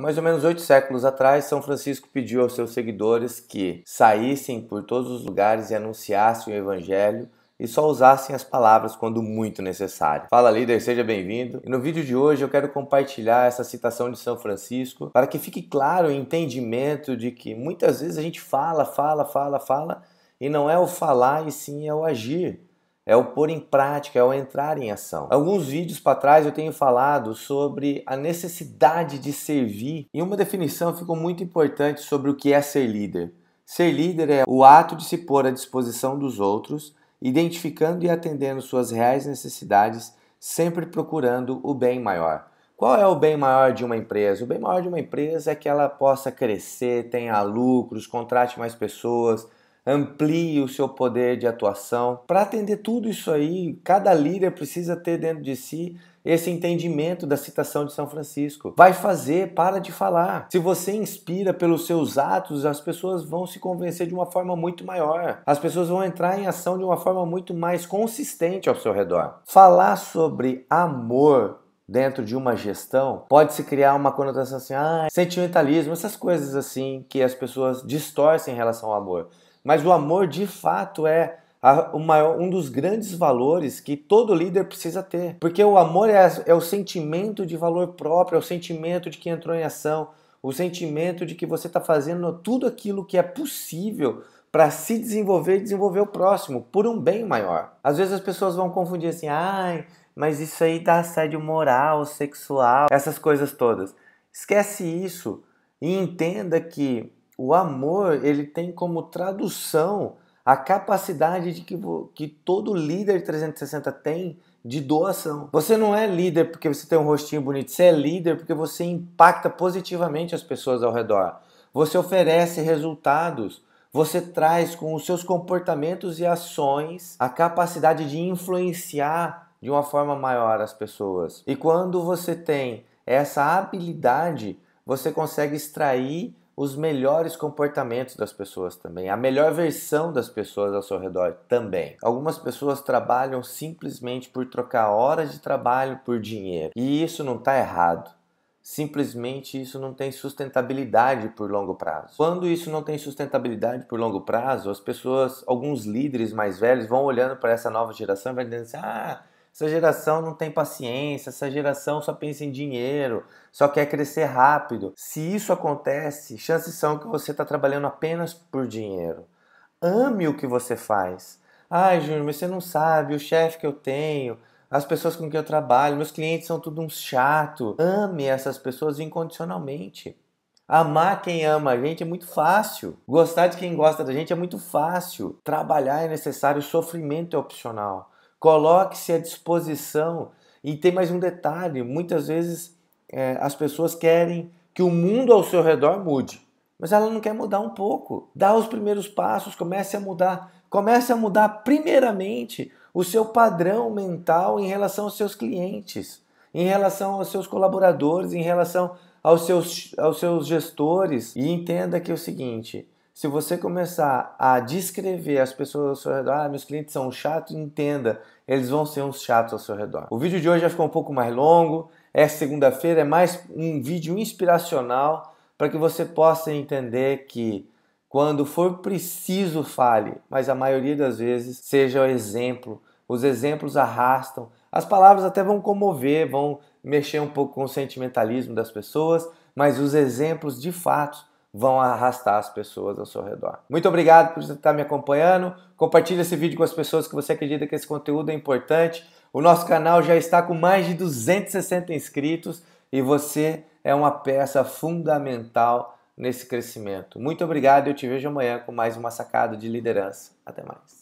Mais ou menos oito séculos atrás, São Francisco pediu aos seus seguidores que saíssem por todos os lugares e anunciassem o Evangelho e só usassem as palavras quando muito necessário. Fala líder, seja bem-vindo. no vídeo de hoje eu quero compartilhar essa citação de São Francisco para que fique claro o entendimento de que muitas vezes a gente fala, fala, fala, fala e não é o falar e sim é o agir é o pôr em prática, é o entrar em ação. Alguns vídeos para trás eu tenho falado sobre a necessidade de servir e uma definição ficou muito importante sobre o que é ser líder. Ser líder é o ato de se pôr à disposição dos outros, identificando e atendendo suas reais necessidades, sempre procurando o bem maior. Qual é o bem maior de uma empresa? O bem maior de uma empresa é que ela possa crescer, tenha lucros, contrate mais pessoas, amplie o seu poder de atuação. Para atender tudo isso aí, cada líder precisa ter dentro de si esse entendimento da citação de São Francisco. Vai fazer, para de falar. Se você inspira pelos seus atos, as pessoas vão se convencer de uma forma muito maior. As pessoas vão entrar em ação de uma forma muito mais consistente ao seu redor. Falar sobre amor dentro de uma gestão, pode se criar uma conotação assim, ah, sentimentalismo, essas coisas assim que as pessoas distorcem em relação ao amor. Mas o amor, de fato, é a, maior, um dos grandes valores que todo líder precisa ter. Porque o amor é, é, o sentimento de valor próprio, é o sentimento de que entrou em ação, o sentimento de que você está fazendo tudo aquilo que é possível para se desenvolver e desenvolver o próximo por um bem maior. Às vezes as pessoas vão confundir assim, ai, mas isso aí dá assédio moral, sexual, essas coisas todas. Esquece isso e entenda que o amor ele tem como tradução a capacidade de que, que todo líder 360 tem de doação. Você não é líder porque você tem um rostinho bonito, você é líder porque você impacta positivamente as pessoas ao redor. Você oferece resultados, você traz com os seus comportamentos e ações a capacidade de influenciar de uma forma maior as pessoas. E quando você tem essa habilidade, você consegue extrair os melhores comportamentos das pessoas também, a melhor versão das pessoas ao seu redor também. Algumas pessoas trabalham simplesmente por trocar horas de trabalho por dinheiro, e isso não está errado. Simplesmente isso não tem sustentabilidade por longo prazo. Quando isso não tem sustentabilidade por longo prazo, as pessoas, alguns líderes mais velhos, vão olhando para essa nova geração e vai dizendo assim: ah, essa geração não tem paciência, essa geração só pensa em dinheiro, só quer crescer rápido. Se isso acontece, chances são que você está trabalhando apenas por dinheiro. Ame o que você faz. Ai, Júnior, mas você não sabe o chefe que eu tenho, as pessoas com quem eu trabalho, meus clientes são tudo uns chato. Ame essas pessoas incondicionalmente. Amar quem ama a gente é muito fácil. Gostar de quem gosta da gente é muito fácil. Trabalhar é necessário, sofrimento é opcional. Coloque-se à disposição. E tem mais um detalhe: muitas vezes é, as pessoas querem que o mundo ao seu redor mude, mas ela não quer mudar um pouco. Dá os primeiros passos, comece a mudar. Comece a mudar, primeiramente, o seu padrão mental em relação aos seus clientes, em relação aos seus colaboradores, em relação aos seus, aos seus gestores. E entenda que é o seguinte: se você começar a descrever as pessoas ao seu redor, ah, meus clientes são chatos, entenda, eles vão ser uns chatos ao seu redor. O vídeo de hoje já ficou um pouco mais longo, é segunda-feira, é mais um vídeo inspiracional para que você possa entender que quando for preciso, fale, mas a maioria das vezes seja o exemplo. Os exemplos arrastam, as palavras até vão comover, vão mexer um pouco com o sentimentalismo das pessoas, mas os exemplos de fato vão arrastar as pessoas ao seu redor. Muito obrigado por estar me acompanhando. Compartilhe esse vídeo com as pessoas que você acredita que esse conteúdo é importante. O nosso canal já está com mais de 260 inscritos e você é uma peça fundamental nesse crescimento. Muito obrigado, e eu te vejo amanhã com mais uma sacada de liderança. Até mais.